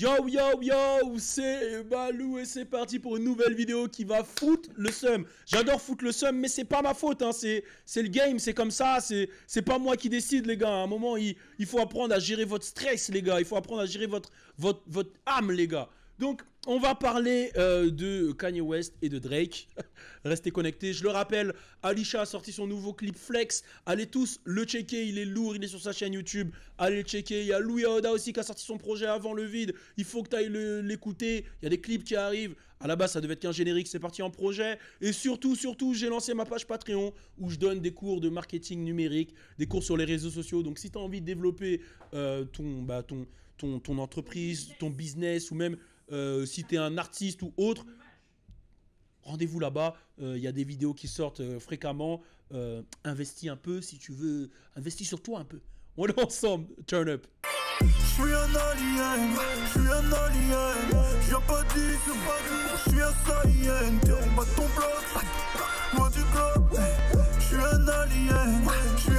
Yo yo yo, c'est Balou et c'est parti pour une nouvelle vidéo qui va foutre le seum. J'adore foutre le seum, mais c'est pas ma faute, hein. c'est le game, c'est comme ça, c'est pas moi qui décide les gars. À un moment, il, faut apprendre à gérer votre stress les gars, il faut apprendre à gérer votre âme les gars. Donc on va parler euh, de Kanye West et de Drake. Restez connectés. Je le rappelle, Alisha a sorti son nouveau clip Flex. Allez tous le checker, il est lourd, il est sur sa chaîne YouTube. Allez le checker. Il y a Louis Aoda aussi qui a sorti son projet avant le vide. Il faut que tu ailles l'écouter. Il y a des clips qui arrivent. À la base, ça devait être qu'un générique, c'est parti en projet. Et surtout, surtout, j'ai lancé ma page Patreon où je donne des cours de marketing numérique, des cours sur les réseaux sociaux. Donc si tu as envie de développer euh, bah, ton, ton, ton entreprise, ton business ou même euh, si si es un artiste ou autre, rendez-vous là-bas. Il euh, y a des vidéos qui sortent euh, fréquemment. investis un peu si tu veux. Investis sur toi un peu. On est ensemble. Turn up. Je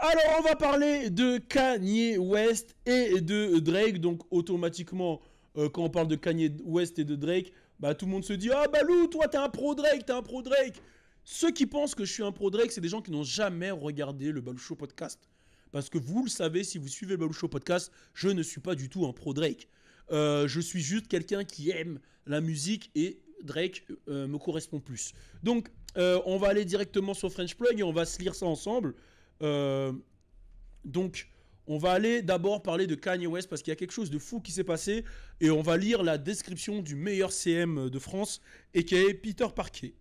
alors on va parler de Kanye West et de Drake. Donc automatiquement, euh, quand on parle de Kanye West et de Drake, bah tout le monde se dit Ah Balou, toi t'es un pro Drake, t'es un pro Drake. Ceux qui pensent que je suis un pro Drake, c'est des gens qui n'ont jamais regardé le Balou Show podcast. Parce que vous le savez, si vous suivez le Balou Show podcast, je ne suis pas du tout un pro Drake. Euh, je suis juste quelqu'un qui aime la musique et Drake euh, me correspond plus. Donc, on va aller directement sur French Plug et on va se lire ça ensemble. Euh, donc, on va aller d'abord parler de Kanye West parce qu'il y a quelque chose de fou qui s'est passé et on va lire la description du meilleur CM de France et qui est Peter Parquet.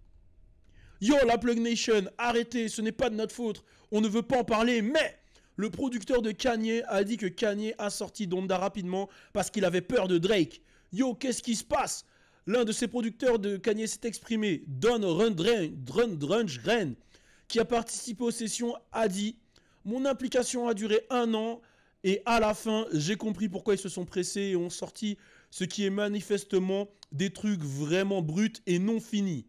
Yo la Plug Nation, arrêtez, ce n'est pas de notre faute, on ne veut pas en parler, mais le producteur de Kanye a dit que Kanye a sorti d'Onda rapidement parce qu'il avait peur de Drake. Yo, qu'est-ce qui se passe L'un de ses producteurs de Kanye s'est exprimé, Don run qui a participé aux sessions, a dit Mon implication a duré un an et à la fin, j'ai compris pourquoi ils se sont pressés et ont sorti ce qui est manifestement des trucs vraiment bruts et non finis.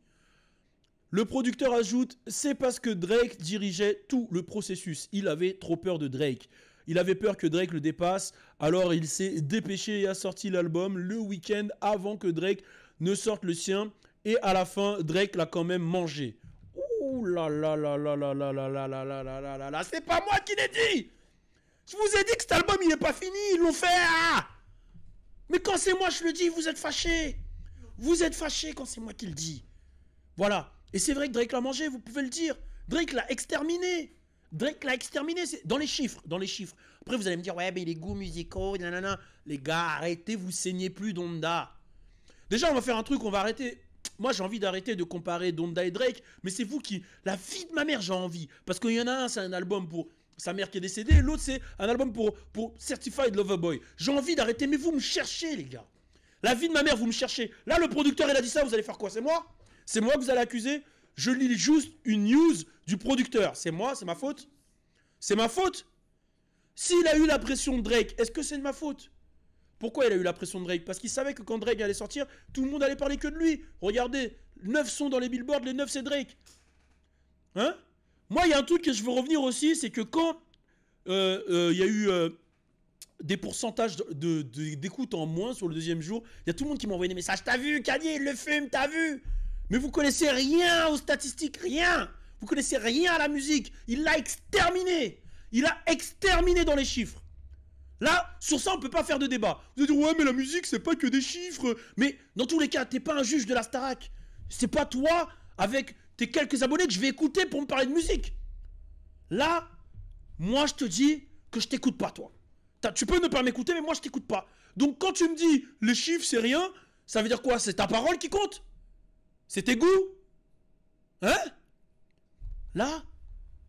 Le producteur ajoute C'est parce que Drake dirigeait tout le processus. Il avait trop peur de Drake. Il avait peur que Drake le dépasse, alors il s'est dépêché et a sorti l'album le week-end avant que Drake ne sorte le sien. Et à la fin, Drake l'a quand même mangé. Ouh là là là là là là là là là là là là C'est pas moi qui l'ai dit Je vous ai dit que cet album il est pas fini, ils l'ont fait ah. Mais quand c'est moi je le dis, vous êtes fâchés Vous êtes fâchés quand c'est moi qui le dis Voilà. Et c'est vrai que Drake l'a mangé, vous pouvez le dire. Drake l'a exterminé Drake l'a exterminé, dans les chiffres, dans les chiffres. Après, vous allez me dire, ouais, mais les goûts musicaux, nanana. Les gars, arrêtez, vous saignez plus d'Onda. Déjà, on va faire un truc, on va arrêter moi, j'ai envie d'arrêter de comparer Donda et Drake, mais c'est vous qui. La vie de ma mère, j'ai envie. Parce qu'il y en a un, c'est un album pour sa mère qui est décédée, l'autre, c'est un album pour, pour Certified Lover Boy. J'ai envie d'arrêter, mais vous me cherchez, les gars. La vie de ma mère, vous me cherchez. Là, le producteur, il a dit ça, vous allez faire quoi C'est moi C'est moi que vous allez accuser Je lis juste une news du producteur. C'est moi, c'est ma faute C'est ma faute S'il a eu la pression de Drake, est-ce que c'est de ma faute pourquoi il a eu la pression de Drake Parce qu'il savait que quand Drake allait sortir, tout le monde allait parler que de lui. Regardez, neuf sont dans les billboards, les 9 c'est Drake. Hein Moi, il y a un truc que je veux revenir aussi, c'est que quand euh, euh, il y a eu euh, des pourcentages d'écoute en moins sur le deuxième jour, il y a tout le monde qui m'a envoyé des messages. T'as vu, Kanye, il le fume, t'as vu Mais vous connaissez rien aux statistiques, rien Vous connaissez rien à la musique. Il l'a exterminé. Il l'a exterminé dans les chiffres. Là, sur ça, on ne peut pas faire de débat. Vous allez dire, ouais, mais la musique, c'est pas que des chiffres. Mais dans tous les cas, t'es pas un juge de la Starac. C'est pas toi, avec tes quelques abonnés, que je vais écouter pour me parler de musique. Là, moi, je te dis que je t'écoute pas, toi. Tu peux ne pas m'écouter, mais moi, je t'écoute pas. Donc, quand tu me dis, les chiffres, c'est rien, ça veut dire quoi C'est ta parole qui compte C'est tes goûts Hein Là,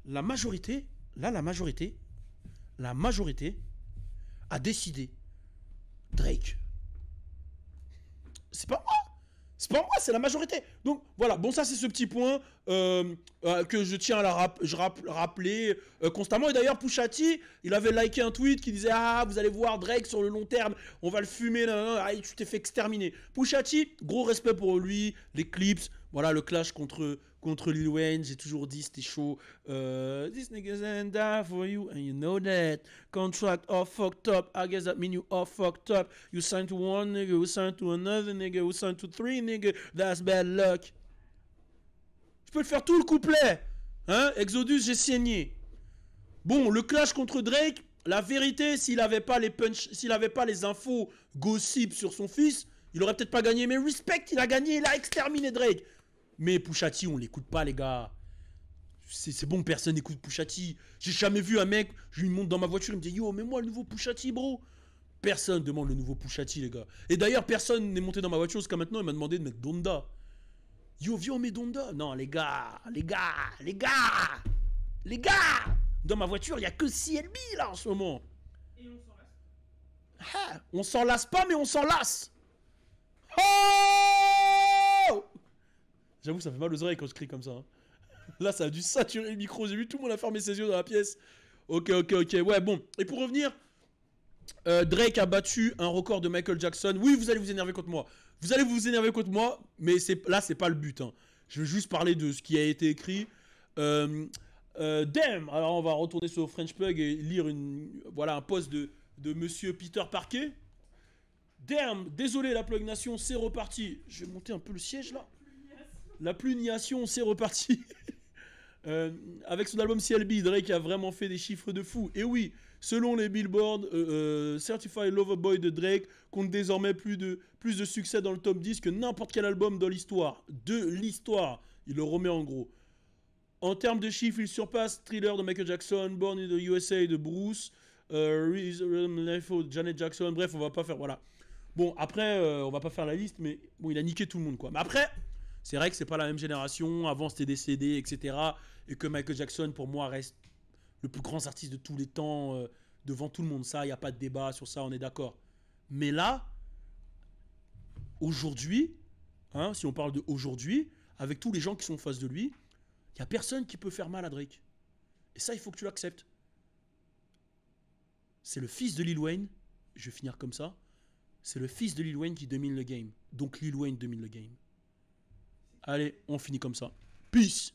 la majorité, là, la majorité, la majorité, a décidé Drake. C'est pas moi C'est pas moi, c'est la majorité Donc voilà, bon ça c'est ce petit point euh, euh, que je tiens à la rap je rappeler euh, constamment. Et d'ailleurs Pouchati, il avait liké un tweet qui disait « Ah, vous allez voir Drake sur le long terme, on va le fumer, là non ah, tu t'es fait exterminer. » Pouchati, gros respect pour lui, L'éclipse voilà, le clash contre, contre Lil Wayne, j'ai toujours dit, c'était chaud. Euh, This nigga's and die for you, and you know that. Contract all fucked up, I guess that mean you all fucked up. You signed to one nigga, you signed to another nigga, you signed to three nigga, that's bad luck. Je peux le faire tout le couplet. Hein Exodus, j'ai saigné. Bon, le clash contre Drake, la vérité, s'il avait pas les punch, s'il avait pas les infos gossip sur son fils, il aurait peut-être pas gagné. Mais respect, il a gagné, il a exterminé Drake. Mais Pouchati, on l'écoute pas, les gars. C'est bon, personne n'écoute Pouchati. J'ai jamais vu un mec, je lui monte dans ma voiture, il me dit Yo, mets-moi le nouveau Pouchati, bro. Personne demande le nouveau Pouchati, les gars. Et d'ailleurs, personne n'est monté dans ma voiture jusqu'à maintenant, il m'a demandé de mettre Donda. Yo, viens, on met Donda. Non, les gars, les gars, les gars, les gars. Dans ma voiture, il y a que CLB là en ce moment. Et on s'en lasse. Ah, on s'en lasse pas, mais on s'en lasse. Oh J'avoue, ça fait mal aux oreilles quand je crie comme ça. Hein. Là, ça a dû saturer le micro. J'ai vu tout le monde a fermé ses yeux dans la pièce. Ok, ok, ok. Ouais, bon. Et pour revenir, euh, Drake a battu un record de Michael Jackson. Oui, vous allez vous énerver contre moi. Vous allez vous énerver contre moi, mais là, c'est pas le but. Hein. Je veux juste parler de ce qui a été écrit. Euh, euh, damn Alors, on va retourner sur French Plug et lire une, voilà, un post de, de monsieur Peter Parquet. Damn Désolé, la Plug Nation, c'est reparti. Je vais monter un peu le siège là. La pluniation, c'est reparti. Euh, avec son album CLB, Drake a vraiment fait des chiffres de fou. Et oui, selon les Billboard, euh, euh, Certified Lover Boy de Drake compte désormais plus de, plus de succès dans le top 10 que n'importe quel album de l'histoire. De l'histoire, il le remet en gros. En termes de chiffres, il surpasse Thriller de Michael Jackson, Born in the USA de Bruce, Life de Janet Jackson. Bref, on va pas faire. Voilà. Bon, après, on va pas faire la liste, mais bon, il a niqué tout le monde quoi. Mais après. C'est vrai que c'est pas la même génération. Avant, c'était décédé, etc. Et que Michael Jackson, pour moi, reste le plus grand artiste de tous les temps euh, devant tout le monde. Ça, il n'y a pas de débat sur ça, on est d'accord. Mais là, aujourd'hui, hein, si on parle de aujourd'hui, avec tous les gens qui sont en face de lui, il n'y a personne qui peut faire mal à Drake. Et ça, il faut que tu l'acceptes. C'est le fils de Lil Wayne, je vais finir comme ça, c'est le fils de Lil Wayne qui domine le game. Donc Lil Wayne domine le game. Allez, on finit comme ça. Peace